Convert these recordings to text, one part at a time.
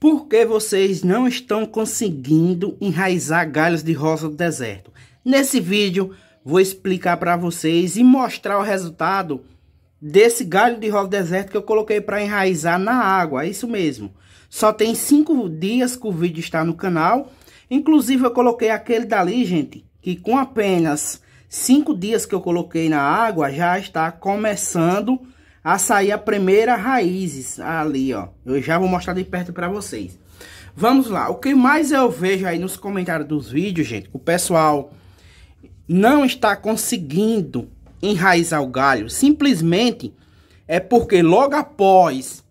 Por que vocês não estão conseguindo enraizar galhos de rosa do deserto? Nesse vídeo vou explicar para vocês e mostrar o resultado desse galho de rosa do deserto que eu coloquei para enraizar na água, é isso mesmo. Só tem cinco dias que o vídeo está no canal, inclusive eu coloquei aquele dali, gente, que com apenas cinco dias que eu coloquei na água já está começando a a sair a primeira raízes ali, ó. Eu já vou mostrar de perto para vocês. Vamos lá. O que mais eu vejo aí nos comentários dos vídeos, gente, o pessoal não está conseguindo enraizar o galho. Simplesmente é porque logo após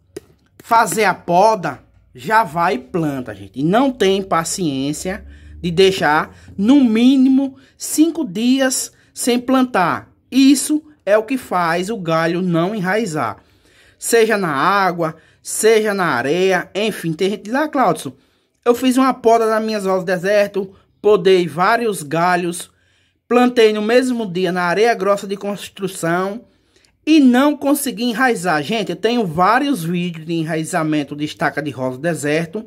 fazer a poda, já vai planta, gente. E não tem paciência de deixar no mínimo cinco dias sem plantar. Isso é o que faz o galho não enraizar. Seja na água, seja na areia, enfim, tem gente ah, Claudson. Eu fiz uma poda nas minhas rosas do deserto, podei vários galhos, plantei no mesmo dia na areia grossa de construção e não consegui enraizar. Gente, eu tenho vários vídeos de enraizamento de estaca de rosa do deserto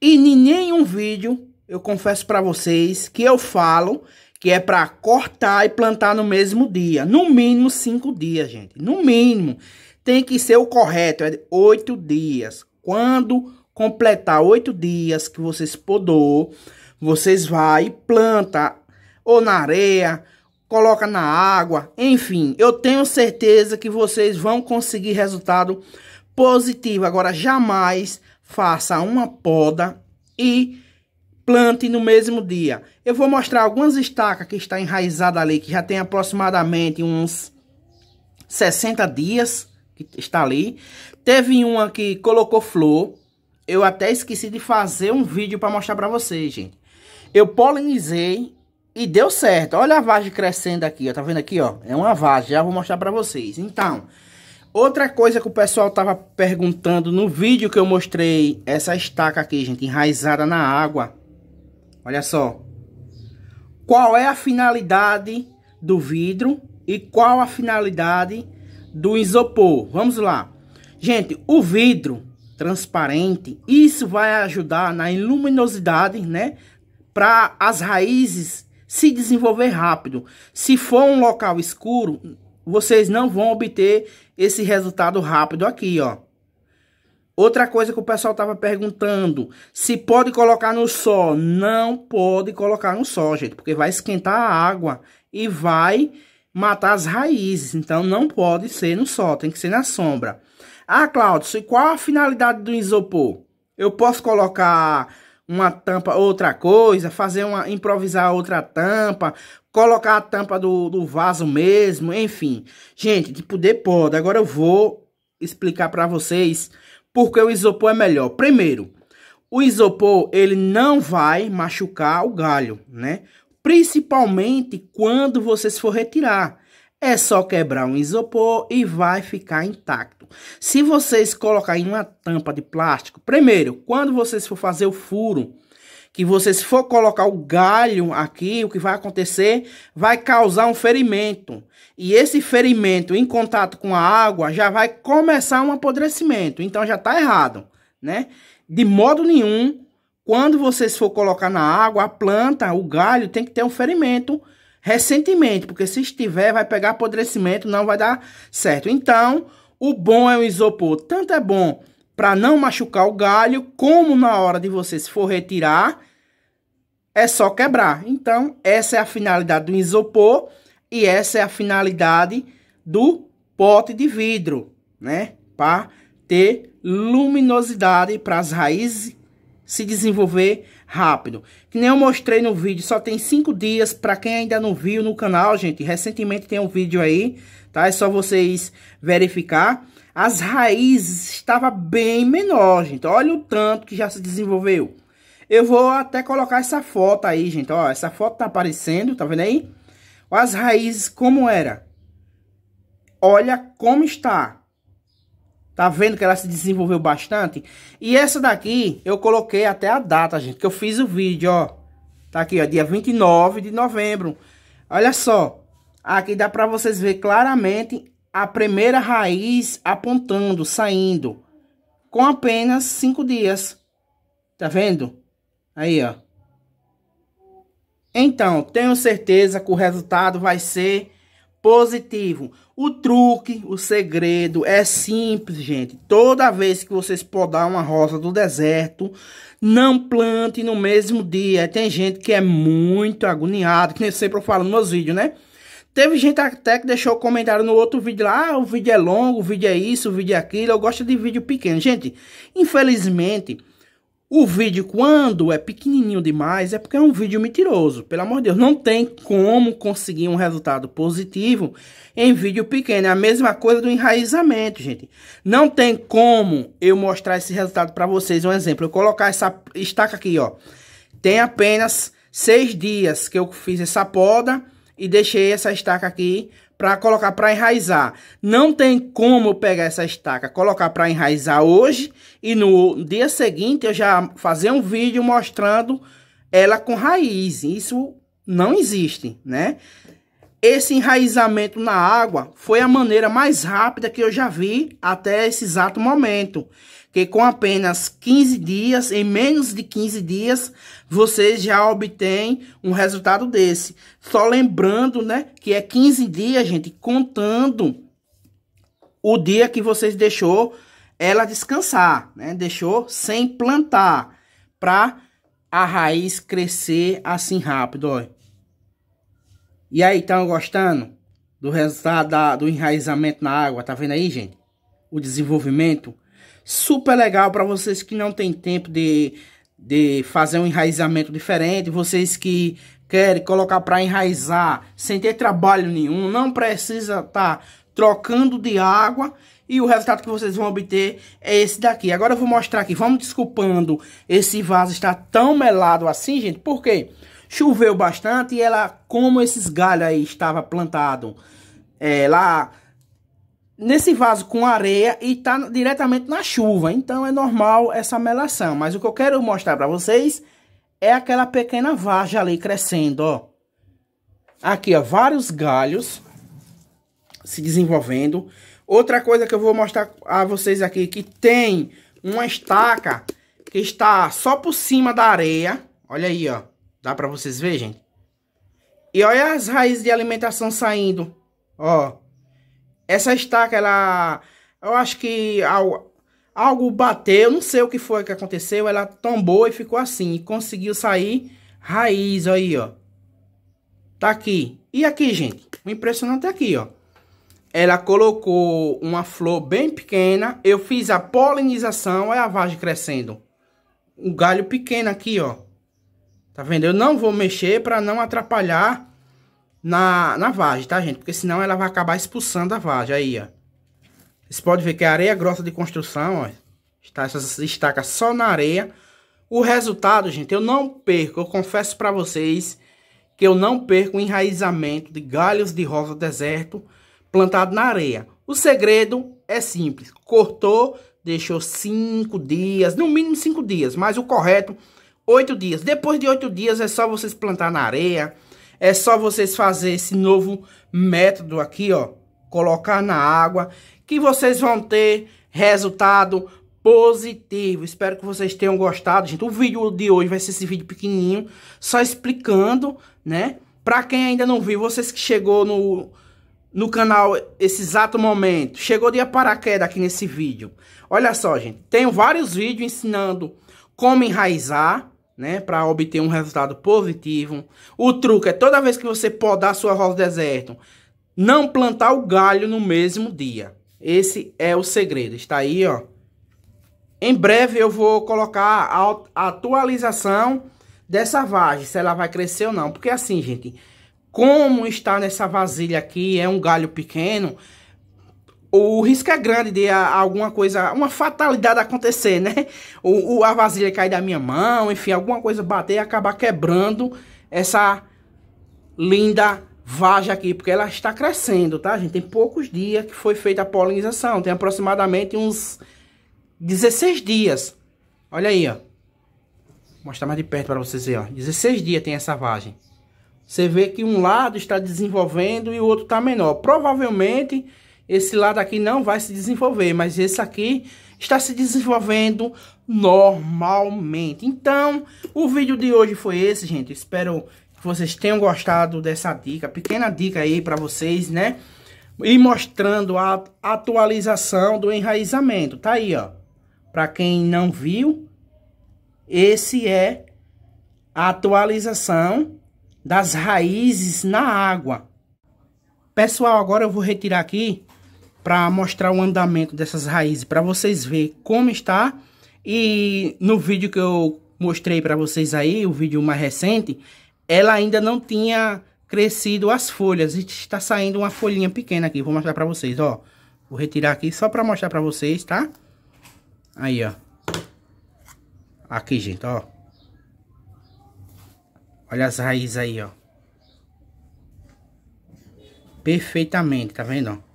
e em nenhum vídeo eu confesso para vocês que eu falo que é para cortar e plantar no mesmo dia. No mínimo cinco dias, gente. No mínimo. Tem que ser o correto, é oito dias. Quando completar oito dias que vocês podou, vocês vai e planta ou na areia, coloca na água, enfim. Eu tenho certeza que vocês vão conseguir resultado positivo. Agora, jamais faça uma poda e plante no mesmo dia. Eu vou mostrar algumas estacas que está enraizada ali, que já tem aproximadamente uns 60 dias que está ali. Teve uma que colocou flor. Eu até esqueci de fazer um vídeo para mostrar para vocês, gente. Eu polinizei e deu certo. Olha a vagem crescendo aqui, ó. Tá vendo aqui, ó? É uma vagem, já vou mostrar para vocês. Então, outra coisa que o pessoal tava perguntando no vídeo que eu mostrei essa estaca aqui, gente, enraizada na água Olha só. Qual é a finalidade do vidro e qual a finalidade do isopor? Vamos lá. Gente, o vidro transparente, isso vai ajudar na iluminosidade, né? Para as raízes se desenvolver rápido. Se for um local escuro, vocês não vão obter esse resultado rápido aqui, ó. Outra coisa que o pessoal estava perguntando, se pode colocar no sol. Não pode colocar no sol, gente, porque vai esquentar a água e vai matar as raízes. Então não pode ser no sol, tem que ser na sombra. Ah, Cláudio, e qual a finalidade do isopor? Eu posso colocar uma tampa, outra coisa, fazer uma, improvisar outra tampa, colocar a tampa do, do vaso mesmo, enfim. Gente, de poder pode. Agora eu vou explicar para vocês porque o isopor é melhor. Primeiro, o isopor ele não vai machucar o galho, né? Principalmente quando vocês for retirar. É só quebrar um isopor e vai ficar intacto. Se vocês colocarem uma tampa de plástico, primeiro, quando vocês for fazer o furo, que você se for colocar o galho aqui, o que vai acontecer, vai causar um ferimento. E esse ferimento em contato com a água já vai começar um apodrecimento. Então já está errado, né? De modo nenhum, quando você se for colocar na água, a planta, o galho tem que ter um ferimento recentemente, porque se estiver vai pegar apodrecimento, não vai dar certo. Então, o bom é o isopor. Tanto é bom para não machucar o galho, como na hora de você se for retirar, é só quebrar. Então, essa é a finalidade do isopor e essa é a finalidade do pote de vidro, né? Para ter luminosidade para as raízes se desenvolver rápido. Que nem eu mostrei no vídeo, só tem cinco dias. Para quem ainda não viu no canal, gente, recentemente tem um vídeo aí, tá? É só vocês verificar as raízes estavam bem menor, gente. Olha o tanto que já se desenvolveu. Eu vou até colocar essa foto aí, gente. Ó, essa foto tá aparecendo, tá vendo aí? As raízes como era. Olha como está. Tá vendo que ela se desenvolveu bastante? E essa daqui eu coloquei até a data, gente, que eu fiz o vídeo, ó. Tá aqui, ó, dia 29 de novembro. Olha só. Aqui dá para vocês ver claramente a primeira raiz apontando, saindo, com apenas cinco dias. Tá vendo? Aí, ó. Então, tenho certeza que o resultado vai ser positivo. O truque, o segredo é simples, gente. Toda vez que vocês podar uma rosa do deserto, não plante no mesmo dia. Tem gente que é muito agoniado, que nem sempre eu falo nos meus vídeos, né? Teve gente até que deixou comentário no outro vídeo lá, ah, o vídeo é longo, o vídeo é isso, o vídeo é aquilo, eu gosto de vídeo pequeno. Gente, infelizmente, o vídeo quando é pequenininho demais é porque é um vídeo mentiroso. Pelo amor de Deus, não tem como conseguir um resultado positivo em vídeo pequeno. É a mesma coisa do enraizamento, gente. Não tem como eu mostrar esse resultado para vocês. Um exemplo, eu colocar essa estaca aqui, ó. Tem apenas seis dias que eu fiz essa poda e deixei essa estaca aqui para colocar para enraizar. Não tem como pegar essa estaca, colocar para enraizar hoje e no dia seguinte eu já fazer um vídeo mostrando ela com raiz. Isso não existe, né? Esse enraizamento na água foi a maneira mais rápida que eu já vi até esse exato momento, que com apenas 15 dias, em menos de 15 dias, você já obtém um resultado desse. Só lembrando, né, que é 15 dias, gente, contando o dia que vocês deixou ela descansar, né? Deixou sem plantar para a raiz crescer assim rápido, olha. E aí, estão gostando do resultado da, do enraizamento na água? Tá vendo aí, gente? O desenvolvimento. Super legal para vocês que não tem tempo de, de fazer um enraizamento diferente. Vocês que querem colocar para enraizar sem ter trabalho nenhum. Não precisa estar tá trocando de água. E o resultado que vocês vão obter é esse daqui. Agora eu vou mostrar aqui. Vamos desculpando. Esse vaso está tão melado assim, gente. Por quê? Porque Choveu bastante e ela, como esses galhos aí estava plantado é, lá nesse vaso com areia e tá diretamente na chuva. Então é normal essa melação. Mas o que eu quero mostrar para vocês é aquela pequena vaja ali crescendo, ó. Aqui, ó, vários galhos se desenvolvendo. Outra coisa que eu vou mostrar a vocês aqui, que tem uma estaca que está só por cima da areia. Olha aí, ó. Dá pra vocês verem, gente? E olha as raízes de alimentação saindo. Ó. Essa estaca, ela... Eu acho que algo, algo bateu, não sei o que foi que aconteceu. Ela tombou e ficou assim. E conseguiu sair raiz, aí, ó. Tá aqui. E aqui, gente? O impressionante é aqui, ó. Ela colocou uma flor bem pequena. Eu fiz a polinização. Olha a vagem crescendo. Um galho pequeno aqui, ó. Tá vendo? Eu não vou mexer para não atrapalhar na, na vagem, tá, gente? Porque senão ela vai acabar expulsando a vagem aí, ó. Vocês podem ver que é areia grossa de construção, ó. Está, essas estacas só na areia. O resultado, gente, eu não perco. Eu confesso para vocês que eu não perco o enraizamento de galhos de rosa deserto plantado na areia. O segredo é simples. Cortou, deixou cinco dias, no mínimo cinco dias. Mas o correto oito dias. Depois de oito dias é só vocês plantar na areia, é só vocês fazer esse novo método aqui, ó, colocar na água, que vocês vão ter resultado positivo. Espero que vocês tenham gostado, gente. O vídeo de hoje vai ser esse vídeo pequenininho, só explicando, né? Para quem ainda não viu, vocês que chegou no no canal esse exato momento, chegou de paraquedas aqui nesse vídeo. Olha só, gente, tenho vários vídeos ensinando como enraizar, né, para obter um resultado positivo. O truque é toda vez que você podar sua rosa deserto, não plantar o galho no mesmo dia. Esse é o segredo. Está aí, ó. Em breve eu vou colocar a atualização dessa vagem, se ela vai crescer ou não. Porque assim, gente, como está nessa vasilha aqui, é um galho pequeno, o risco é grande de alguma coisa, uma fatalidade acontecer, né? Ou, a vasilha cair da minha mão, enfim, alguma coisa bater e acabar quebrando essa linda vaja aqui, porque ela está crescendo, tá, gente? Tem poucos dias que foi feita a polinização, tem aproximadamente uns 16 dias. Olha aí, ó. Vou mostrar mais de perto para vocês verem, ó. 16 dias tem essa vagem. Você vê que um lado está desenvolvendo e o outro está menor. Provavelmente esse lado aqui não vai se desenvolver, mas esse aqui está se desenvolvendo normalmente. Então, o vídeo de hoje foi esse, gente. Espero que vocês tenham gostado dessa dica, pequena dica aí para vocês, né? E mostrando a atualização do enraizamento. Tá aí, ó. Para quem não viu, esse é a atualização das raízes na água. Pessoal, agora eu vou retirar aqui para mostrar o andamento dessas raízes, para vocês ver como está. E no vídeo que eu mostrei para vocês aí, o vídeo mais recente, ela ainda não tinha crescido as folhas e está saindo uma folhinha pequena aqui. Vou mostrar para vocês, ó. Vou retirar aqui só para mostrar para vocês, tá? Aí, ó. Aqui, gente, ó. Olha as raízes aí, ó. Perfeitamente, tá vendo, ó?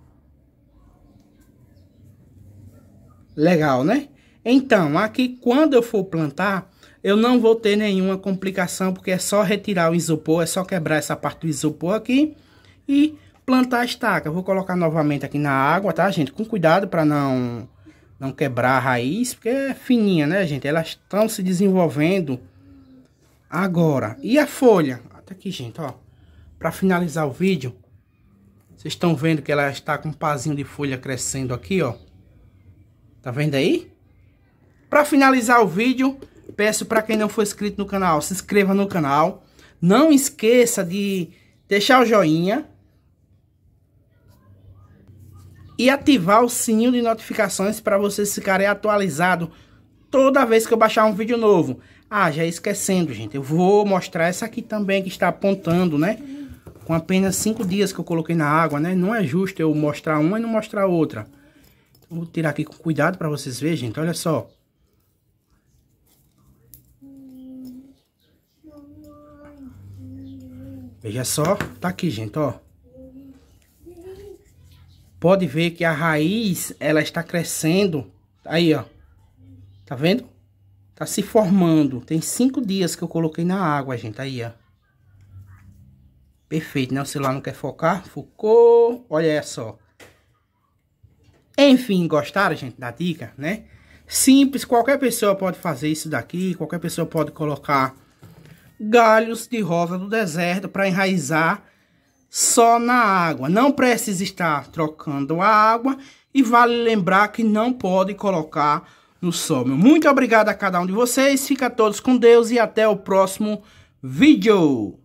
Legal, né? Então, aqui quando eu for plantar, eu não vou ter nenhuma complicação, porque é só retirar o isopor, é só quebrar essa parte do isopor aqui e plantar a estaca. Eu vou colocar novamente aqui na água, tá, gente? Com cuidado para não não quebrar a raiz, porque é fininha, né, gente? Elas estão se desenvolvendo agora. E a folha? Até aqui, gente, ó. Para finalizar o vídeo, vocês estão vendo que ela está com um pazinho de folha crescendo aqui, ó. Tá vendo aí? Para finalizar o vídeo, peço para quem não for inscrito no canal, se inscreva no canal. Não esqueça de deixar o joinha. E ativar o sininho de notificações para vocês ficarem atualizados toda vez que eu baixar um vídeo novo. Ah, já esquecendo, gente. Eu vou mostrar essa aqui também que está apontando, né? Com apenas cinco dias que eu coloquei na água, né? Não é justo eu mostrar uma e não mostrar outra. Vou tirar aqui com cuidado para vocês verem, gente. Olha só. Veja só, tá aqui, gente, ó. Pode ver que a raiz, ela está crescendo. Aí, ó. Tá vendo? Tá se formando. Tem cinco dias que eu coloquei na água, gente. Aí, ó. Perfeito, né? O celular não quer focar. Focou. Olha só. Enfim, gostaram, gente, da dica, né? Simples, qualquer pessoa pode fazer isso daqui, qualquer pessoa pode colocar galhos de rosa do deserto para enraizar só na água. Não precisa estar trocando a água e vale lembrar que não pode colocar no sol. Muito obrigado a cada um de vocês, fica todos com Deus e até o próximo vídeo.